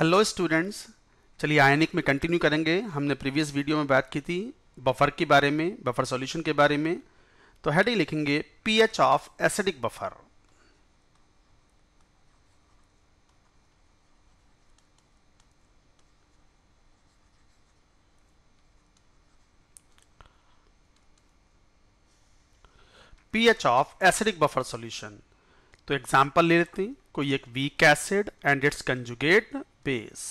Hello students चलिए आयनिक में continue करेंगे हमने प्रीवियस वीडियो में बात की थी बफर के बारे में बफर सॉल्यूशन के बारे में तो हेडिंग लिखेंगे pH of acidic buffer pH of acidic buffer solution तो एग्जांपल ले लेते हैं कोई एक weak acid and its conjugate base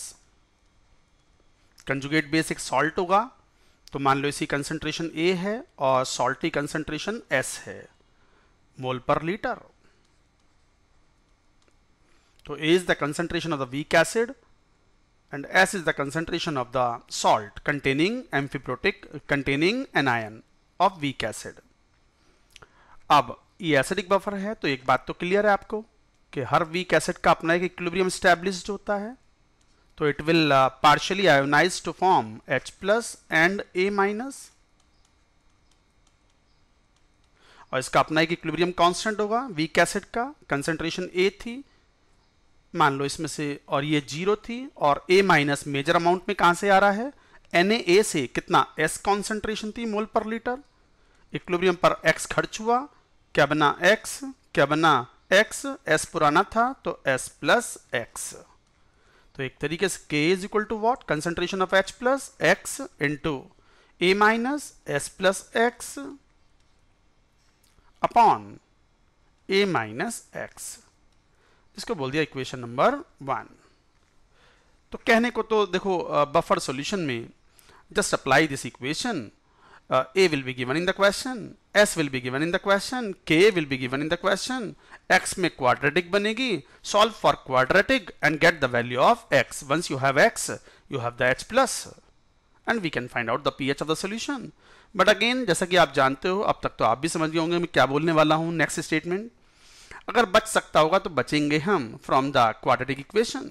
conjugate base एक सॉल्ट होगा तो मान लो इसी कंसेंट्रेशन ए है और सॉल्टी कंसेंट्रेशन एस है मोल पर लीटर तो A is the concentration of the weak acid and S is the concentration of the salt containing amphiprotic containing anion of weak acid अब ये एसिडिक बफर है तो एक बात तो क्लियर है आपको कि हर वीक एसिड का अपना एक इक्विलिब्रियम स्टैब्लिश्ड होता है तो it will partially ionize to form form H plus and A और इसका अपना एक इक्विबरियम कांस्टेंट होगा वीक एसिड का कंसेंट्रेशन ए थी मान लो इसमें से और ये जीरो थी और ए माइनस मेजर अमाउंट में कहां से आ रहा है एन ए से कितना एस कॉन्सेंट्रेशन थी मोल पर लीटर इक्विबरियम पर एक्स खर्च हुआ क्या बना एक्स क्या बना एक्स एस पुराना था तो एस प्लस एक्स तो एक तरीके से K is equal to what concentration of H plus X into A minus S plus X upon A minus X इसको बोल दिया इक्वेशन नंबर वन तो कहने को तो देखो बफर सॉल्यूशन में just apply this equation uh, a will be given in the question s will be given in the question k will be given in the question x में quadratic बनेगी solve for quadratic and get the value of x once you have x you have the h plus and we can find out the ph of the solution but again जैसा कि आप जानते हो अब तक तो आप भी समझ गए होंगे मैं क्या बोलने वाला हूँ next statement अगर बच सकता होगा तो बचेंगे हम from the quadratic equation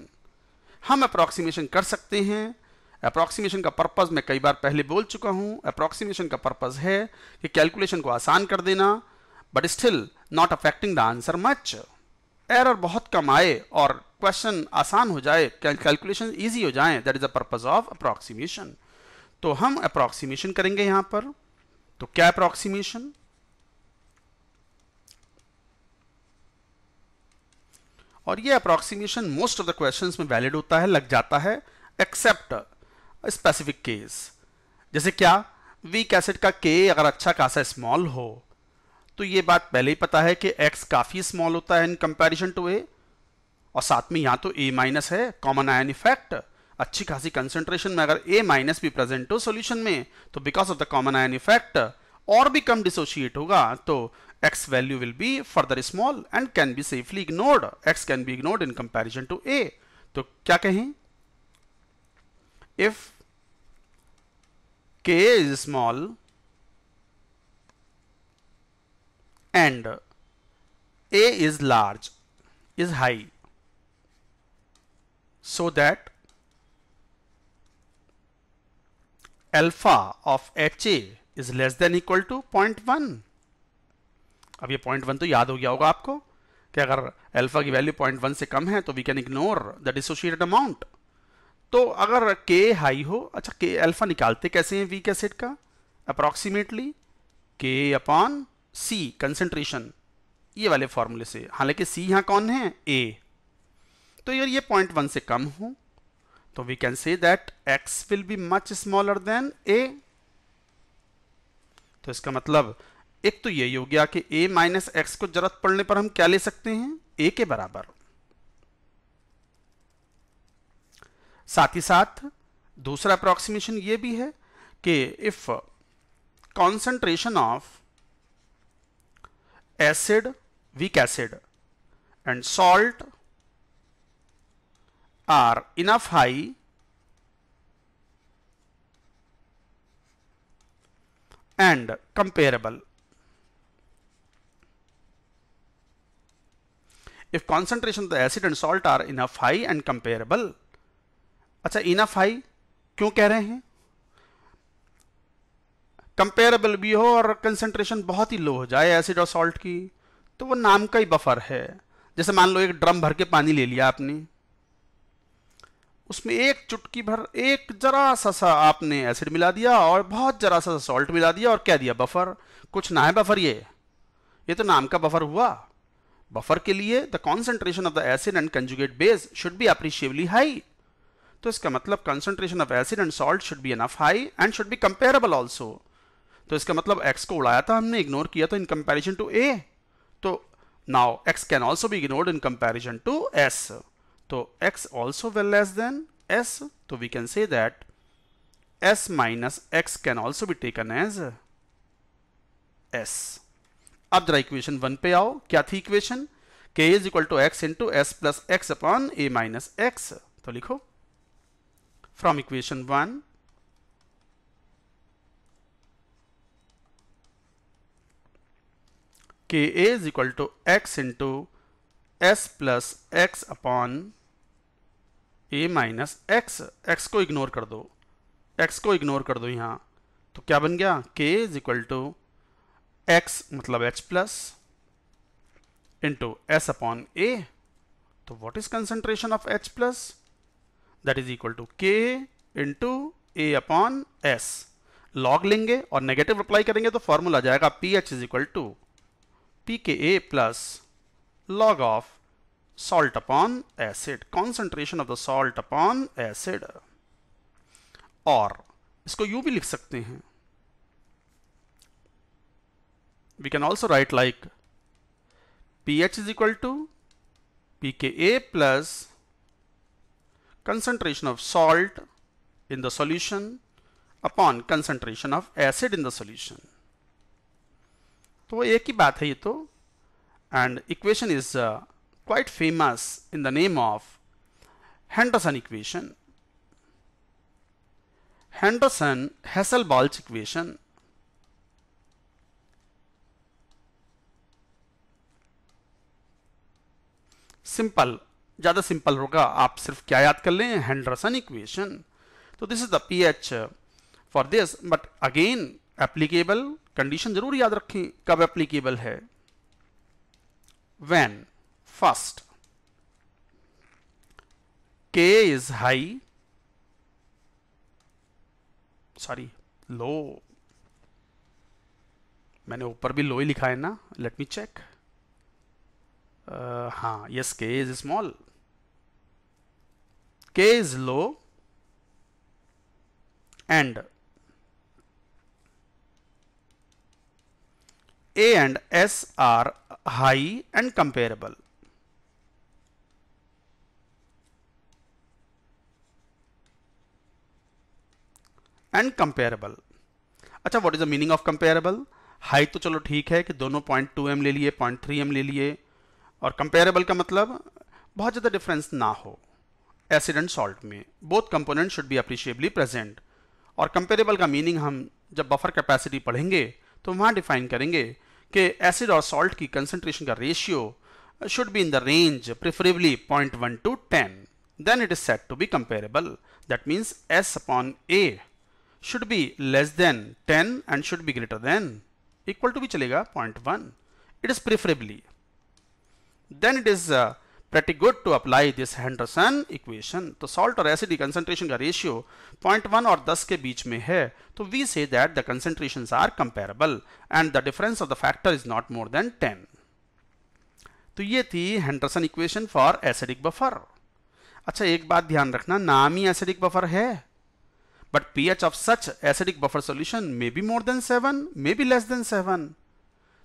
हम approximation कर सकते हैं अप्रॉक्सीमेशन का पर्पज़ मैं कई बार पहले बोल चुका हूँ अप्रॉक्सीमेशन का पर्पज़ है कि कैलकुलेशन को आसान कर देना but still not affecting the answer much error बहुत कम आए और क्वेश्चन आसान हो जाए कैलकुलेशन ईजी हो जाए that is the purpose of approximation तो हम अप्रॉक्सीमेशन करेंगे यहाँ पर तो क्या अप्रॉक्सीमेशन और ये approximation most of the questions में वैलिड होता है लग जाता है एक्सेप्ट स्पेसिफिक केस जैसे क्या वीक एसिड का के अगर अच्छा खासा स्मॉल हो तो ये बात पहले ही पता है कि एक्स काफ़ी स्मॉल होता है इन कंपैरिजन टू ए और साथ में यहां तो ए माइनस है कॉमन आयन इफेक्ट अच्छी खासी कंसेंट्रेशन में अगर ए माइनस भी प्रेजेंट हो सोल्यूशन में तो because of the common ion effect और भी कम डिसोशिएट होगा तो X value will be further small and can be safely ignored X can be ignored in comparison to A तो क्या कहें if k is small and a is large is high so that alpha of HA is less than equal to 0.1 अब ये 0.1 तो याद हो गया होगा आपको कि अगर अल्फा की वैल्यू 0.1 से कम है तो we can ignore the dissociated amount तो अगर के हाई हो अच्छा के अल्फा निकालते कैसे हैं वीक एसिड का approximately K upon C concentration ये वाले फॉर्मूले से हालांकि सी यहाँ कौन है ए तो यार ये पॉइंट वन से कम हो तो we can say that X will be much smaller than A तो इसका मतलब एक तो यही हो गया कि ए माइनस एक्स को जरूरत पड़ने पर हम क्या ले सकते हैं ए के बराबर साथ ही साथ दूसरा अप्रॉक्सीमेशन ये भी है कि if concentration of acid weak acid and salt are enough high and comparable if concentration of acid and salt are enough high and comparable अच्छा इनफ हाई क्यों कह रहे हैं कंपेरेबल भी हो और कंसेंट्रेशन बहुत ही लो हो जाए एसिड और सॉल्ट की तो वो नाम का ही बफर है जैसे मान लो एक ड्रम भर के पानी ले लिया आपने उसमें एक चुटकी भर एक जरा सा सा आपने एसिड मिला दिया और बहुत जरा सा सॉल्ट मिला दिया और क्या दिया बफर कुछ ना है बफर ये ये तो नाम का बफर हुआ बफर के लिए the concentration of the acid and conjugate base should be appreciably high तो इसका मतलब concentration of acid and salt should be enough high and should be comparable also तो इसका मतलब एक्स को उड़ाया था हमने इग्नोर किया था इन कंपेरिजन टू ए तो now X can also be ignored in comparison to S तो X also well less than S तो we can say that S minus X can also be taken as S अब जरा equation one पे आओ क्या थी equation K is equal to X into S plus X upon A minus X तो लिखो from equation 1 Ka is equal to x into s plus x upon a minus X X को ignore कर दो x को ignore कर दो यहां तो क्या बन गया k is equal to X मतलब h plus into S upon A तो what is concentration of h plus that is equal to K into A upon S log लेंगे और नेगेटिव अप्लाई करेंगे तो फॉर्मूला जाएगा P H is equal to P K A plus log of salt upon acid concentration of the salt upon acid और इसको यू भी लिख सकते हैं we can also right like P H is equal to P K A plus concentration of salt in the solution upon concentration of acid in the solution. तो एक ही बात है ये तो and equation is uh, quite famous in the name of Henderson equation. Henderson Hasselbalch equation simple ज़्यादा simple होगा आप सिर्फ क्या याद कर लें हैंडरसन इक्वेशन तो this is the P H for this but again applicable condition जरूर याद रखें कब एप्लीकेबल है when first K is high sorry low मैंने ऊपर भी लो ही लिखा है ना लेट मी चेक हाँ yes K is small is low and a and s are high and comparable and comparable अच्छा what is the meaning of comparable high तो चलो ठीक है कि दोनों पॉइंट टू एम ले लिए पॉइंट थ्री एम ले लिए और कंपेरेबल का मतलब बहुत ज़्यादा डिफरेंस ना हो एसिड एंड सॉल्ट में both component should be appreciably present और कंपेरेबल का मीनिंग हम जब बफर कैपेसिटी पढ़ेंगे तो वहाँ डिफाइन करेंगे कि एसिड और सॉल्ट की कंसनट्रेशन का ratio should be in the range preferably point one to ten then it is said to be comparable that means S upon A should be less than ten and should be greater than equal to भी चलेगा point one it is preferably then it is pretty good to apply this Henderson equation. तो salt or acid concentration ka ratio 0.1 or 10 ke beech mein hai तो we say that the concentrations are comparable and the difference of the factor is not more than 10. तो ye thi Henderson equation for acidic buffer. acha ek baat dhyan rakhna naam hi acidic buffer hai but pH of such acidic buffer solution may be more than 7, may be less than 7.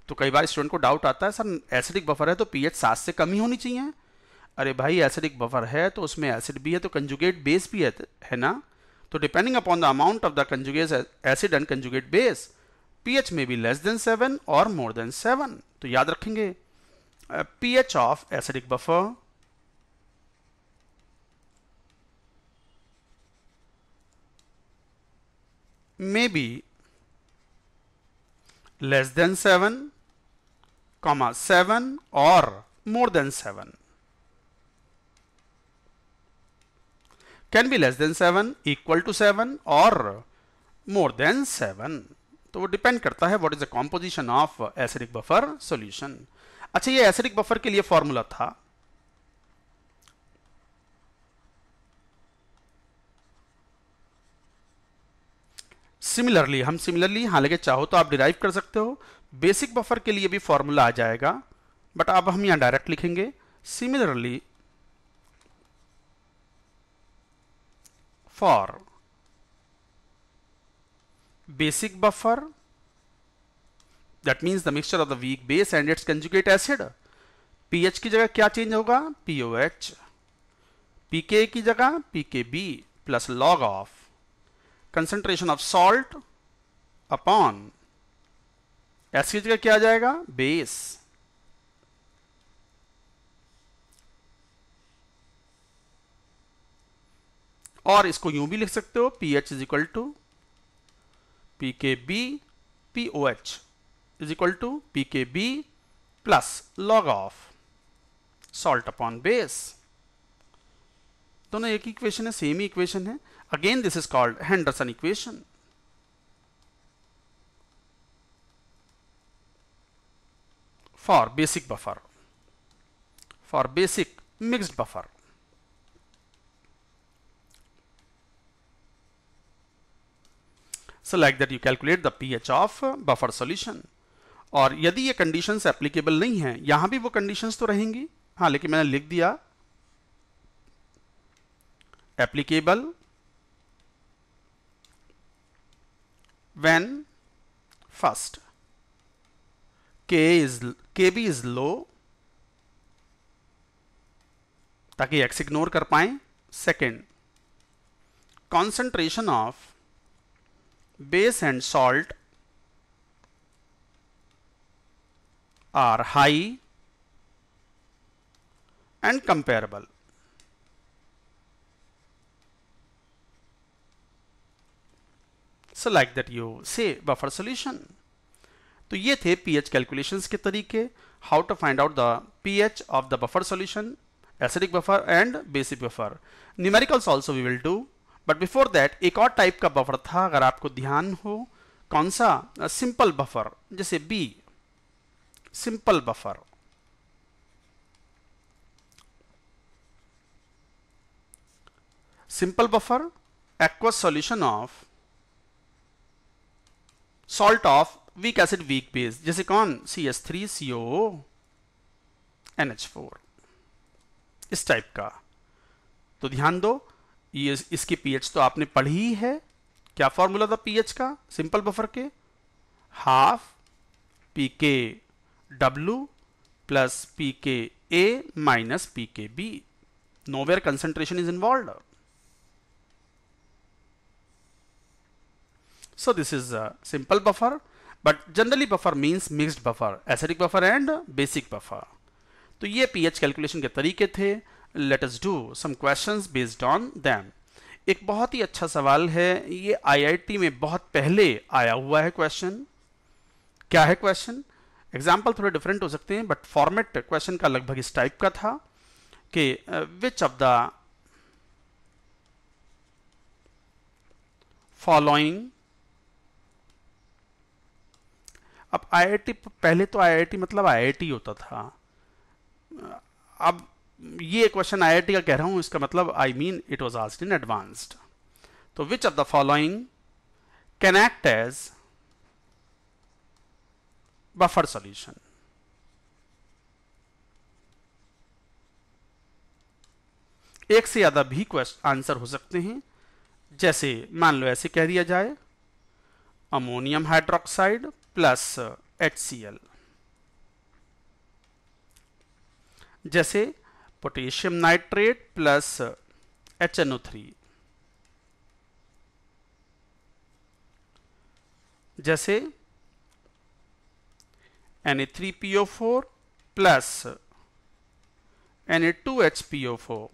तो कई बार student को doubt आता है sir acidic buffer है तो pH सात से कम ही होनी चाहिए अरे भाई एसिडिक बफर है तो उसमें एसिड भी है तो कंजुगेट बेस भी है, तो, है ना तो depending upon the amount of the conjugate acid and conjugate base pH में बी लेस देन सेवन और मोर देन सेवन तो याद रखेंगे pH of acidic buffer may be less than seven comma seven और more than seven can be less than seven equal to seven और more than seven तो वो depend करता है what is the composition of acidic buffer solution अच्छा ये acidic buffer के लिए फॉर्मूला था सिमिलरली हम सिमिलरली हालांकि चाहो तो आप डिराइव कर सकते हो बेसिक बफर के लिए भी फॉर्मूला आ जाएगा बट अब हम यहां डायरेक्ट लिखेंगे similarly for basic buffer that means the mixture of the weak base and its conjugate acid pH की जगह क्या चेंज होगा POH PK की जगह PKB plus log of concentration of salt upon S की जगह क्या आ जाएगा base और इसको यूं भी लिख सकते हो P H is equal to P K B P O H is equal to P K B plus log of salt upon base दोनों एक इक्वेशन है सेम ही इक्वेशन है again this is called Henderson equation for basic buffer for basic mixed buffer so like that you calculate the P H of buffer solution और यदि ये condition applicable नहीं है यहां भी वो कंडीशन तो रहेंगी हाँ लेकिन मैंने लिख दिया applicable when first K is K B is low ताकि एक्स इग्नोर कर पाए second concentration of base and salt are high and comparable. So like that you say buffer solution. तो ये थे pH calculations के तरीके how to find out the pH of the buffer solution, acidic buffer and basic buffer. Numericals also we will do. But before that एक और type का buffer था अगर आपको ध्यान हो कौन सा सिंपल बफर जैसे B simple buffer simple buffer aqueous solution of salt of weak acid weak base जैसे कौन सी S three C O N H four इस टाइप का तो ध्यान दो ये इसकी पीएच तो आपने पढ़ी ही है क्या फॉर्मूला था पीएच का सिंपल बफर के half p K W plus p K A minus p K B nowhere concentration is involve so this is simple buffer but generally buffer buffer means buffer buffer buffer and basic buffer तो ये pH calculation के तरीके थे let us do some questions based on them एक बहुत ही अच्छा सवाल है ये आईआईटी में बहुत पहले आया हुआ है क्वेश्चन क्या है क्वेश्चन एग्जाम्पल थोड़े डिफरेंट हो सकते हैं बट फॉर्मेट क्वेश्चन का लगभग इस टाइप का था कि विच ऑफ द फॉलोइंग अब आईआईटी पहले तो आईआईटी मतलब आईआईटी होता था अब ये क्वेश्चन आईआईटी का कह रहा हूँ इसका मतलब I mean it was asked in advanced तो which of the following can act as buffer solution एक से ज़्यादा भी क्वेश्चन आंसर हो सकते हैं जैसे मान लो ऐसे कह दिया जाए अमोनियम हाइड्रोक्साइड प्लस एच जैसे potassium nitrate plus H N O three जैसे four plus N A two H P O four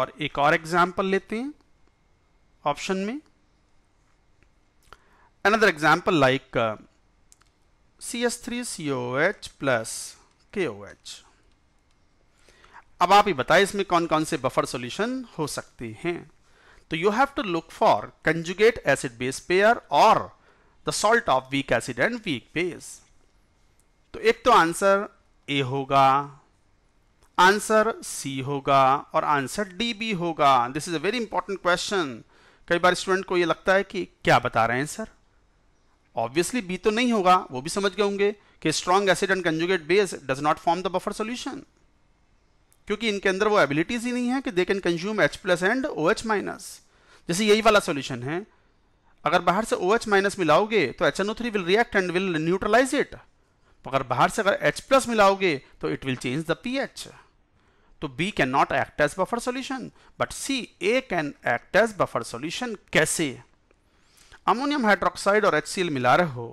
और एक और एग्जाम्पल लेते हैं ऑप्शन में another example like C S three C O H plus K O H अब आप ही बताएं इसमें कौन कौन से बफर सॉल्यूशन हो सकते हैं तो you have to look for conjugate acid base pair और the salt of weak acid and weak base तो एक तो आंसर ए होगा आंसर सी होगा और आंसर डी भी होगा this is a very important question कई बार स्टूडेंट को ये लगता है कि क्या बता रहे हैं सर ऑब्वियसली बी तो नहीं होगा वो भी समझ गए होंगे कि strong acid and conjugate base does not form the buffer solution क्योंकि इनके अंदर वो एबिलिटीज ही नहीं है कि they can consume H plus and O H minus जैसे यही वाला सोल्यूशन है अगर बाहर से ओ एच माइनस मिलाओगे तो H N O three will react and will neutralize it अगर बाहर से अगर एच प्लस मिलाओगे तो it will change the P H तो B can not act as buffer solution but C A can act as buffer solution कैसे ammonium hydroxide और H मिला रहे हो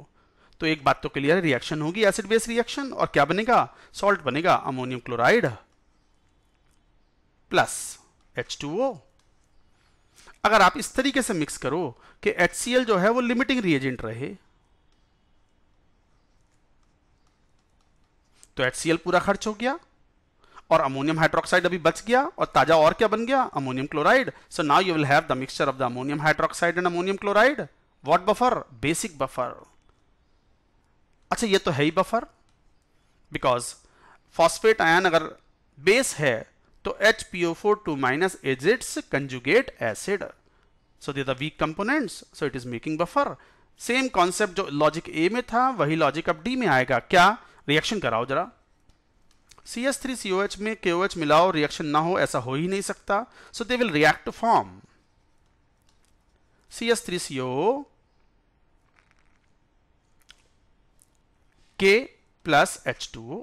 तो एक बात तो क्लियर रिएक्शन होगी एसिड बेस रिएक्शन और क्या बनेगा सॉल्ट बनेगा अमोनियम क्लोराइड प्लस H2O अगर आप इस तरीके से मिक्स करो कि HCl जो है वो लिमिटिंग रिएजेंट रहे तो HCl पूरा खर्च हो गया और अमोनियम हाइड्रोक्साइड अभी बच गया और ताजा और क्या बन गया ammonium chloride so now you will have the mixture of the ammonium hydroxide and ammonium chloride what buffer basic buffer अच्छा ये तो है ही बफर बिकॉज फॉस्फेट आयन अगर बेस है तो O four two minus its it's conjugate acid so they weak components. So it is making buffer same concept जो logic A में था वही लॉजिक अब डी में आएगा क्या रिएक्शन कराओ जरा C S three C O H में के ओ एच मिलाओ रिएक्शन ना हो ऐसा हो ही नहीं सकता so they will react form C S three C O K plus H two O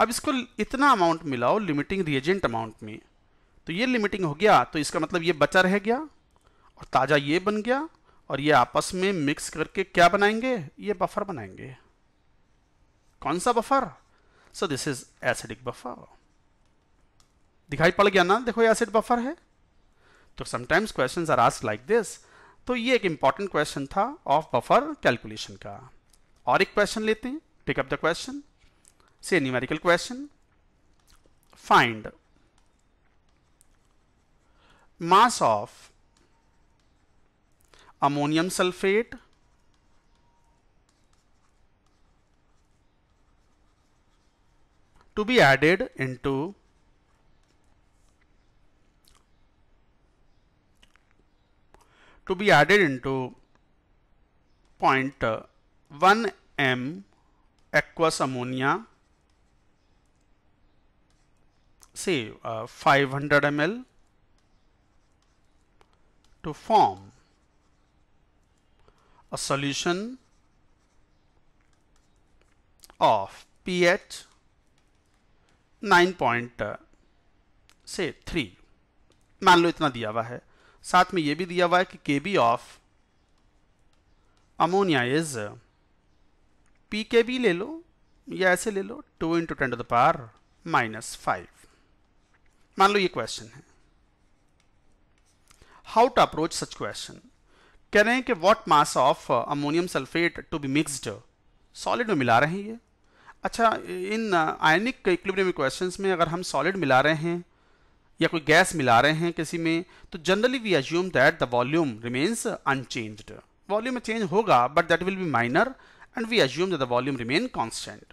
अब इसको इतना अमाउंट मिलाओ लिमिटिंग रिएजेंट अमाउंट में तो ये लिमिटिंग हो गया तो इसका मतलब ये बचा रह गया और ताज़ा ये बन गया और ये आपस में मिक्स करके क्या बनाएंगे ये बफर बनाएंगे कौन सा buffer so this is acidic buffer दिखाई पड़ गया ना देखो एसिड बफर है तो sometimes question are asked like this तो ये एक इंपॉर्टेंट क्वेश्चन था ऑफ बफर कैलकुलेशन का और एक क्वेश्चन लेते हैं take up the question say numerical question find mass of ammonium sulfate to be added into to be added into point 1 m aqueous ammonia say uh, 500 ml to form a solution of pH 9. uh, से three मान लो इतना दिया हुआ है साथ में यह भी दिया हुआ है कि K B of ammonia is p K B ले लो या ऐसे ले लो two into ten to the power minus five मान लो ये क्वेश्चन है how to approach such question कह रहे हैं कि what mass of ammonium sulphate to be mixed solid में मिला रहे हैं ये अच्छा इन आयनिक इक्विलिब्रियम क्वेश्चंस में अगर हम सॉलिड मिला रहे हैं या कोई गैस मिला रहे हैं किसी में तो generally we assume that the volume remains unchanged volume में चेंज होगा but that will be minor and we assume that the volume remain constant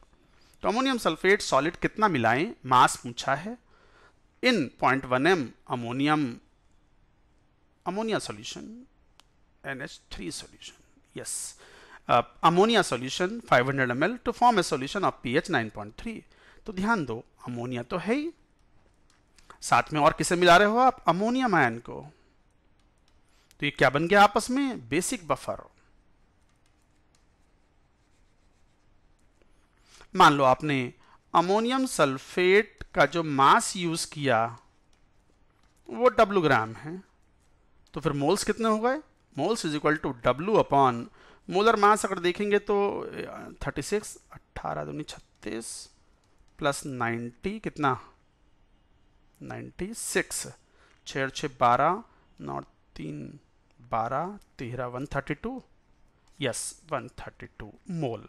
तो अमोनियम सल्फेट सॉलिड कितना मिलाएं मास पूछा है in 0.1m ammonium ammonia solution NH3 solution yes uh, ammonia solution 500 ml to form a solution of pH 9.3 तो ध्यान दो ammonia तो है ही साथ में और किसे मिला रहे हो आप अमोनियम आयन को तो ये क्या बन गया आपस में बेसिक बफर मान लो आपने अमोनियम सल्फेट का जो मास यूज़ किया वो डब्लू ग्राम है तो फिर मोल्स कितने हो गए moles is equal to W upon molar mass अगर देखेंगे तो 36 सिक्स अट्ठारह दूनी छत्तीस प्लस नाइन्टी कितना 96 सिक्स छः छः बारह नौ तीन बारह तेरह one thirty two yes one thirty two mole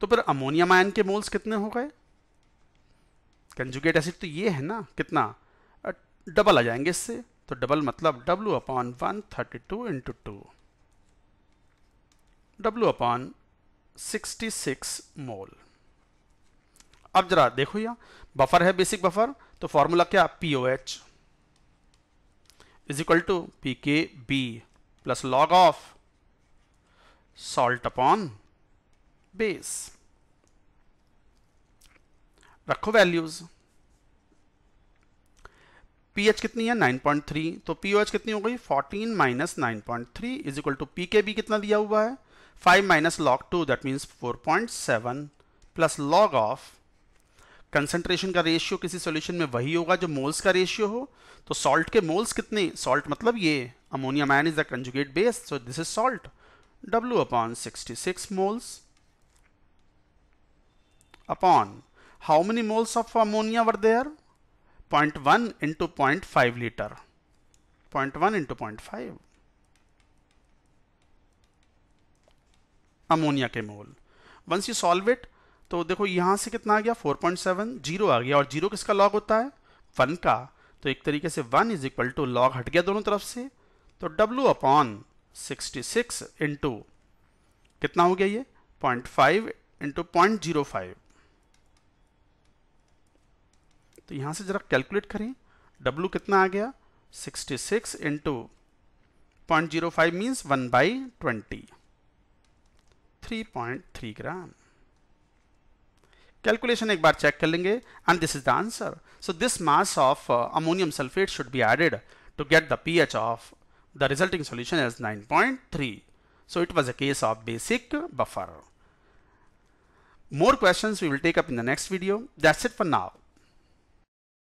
तो फिर अमोनियम आयन के मोल्स कितने हो गए कंजुगेट एसिड तो ये है ना कितना डबल आ जाएंगे इससे तो डबल मतलब W upon one thirty two into two W upon sixty six mole अब जरा देखो यहां बफर है बेसिक बफर तो फॉर्मूला क्या pOH is equal to P K B plus log of salt upon base रखो values pH कितनी है 9.3 तो पीओएच कितनी हो गई 14 minus nine point three is equal to P K B कितना दिया हुआ है 5 minus log to that means 4.7 plus log of concentration का रेशियो किसी सॉल्यूशन में वही होगा जो मोल्स का रेशियो हो तो सॉल्ट के मोल्स कितने सॉल्ट मतलब ये ammonium is the conjugate base so this is salt W upon 66 moles upon how many moles of ammonia were there? 0.1 into 0.5 liter. 0.1 into 0.5. Ammonia के mole once you solve it तो देखो यहां से कितना आ गया 4.7 जीरो आ गया और जीरो किसका लॉग होता है वन का तो एक तरीके से one is equal to log हट गया दोनों तरफ से तो W upon sixty six into कितना हो गया ये point five into point zero five तो यहाँ से जरा कैलकुलेट करें W कितना आ गया 66 six into point zero five means one by twenty three gram calculation एक बार चेक कर लेंगे and this is the answer so this mass of ammonium sulphate should be added to get the pH of the resulting solution is 9.3 so it was a case of basic buffer more questions we will take up in the next video that's it for now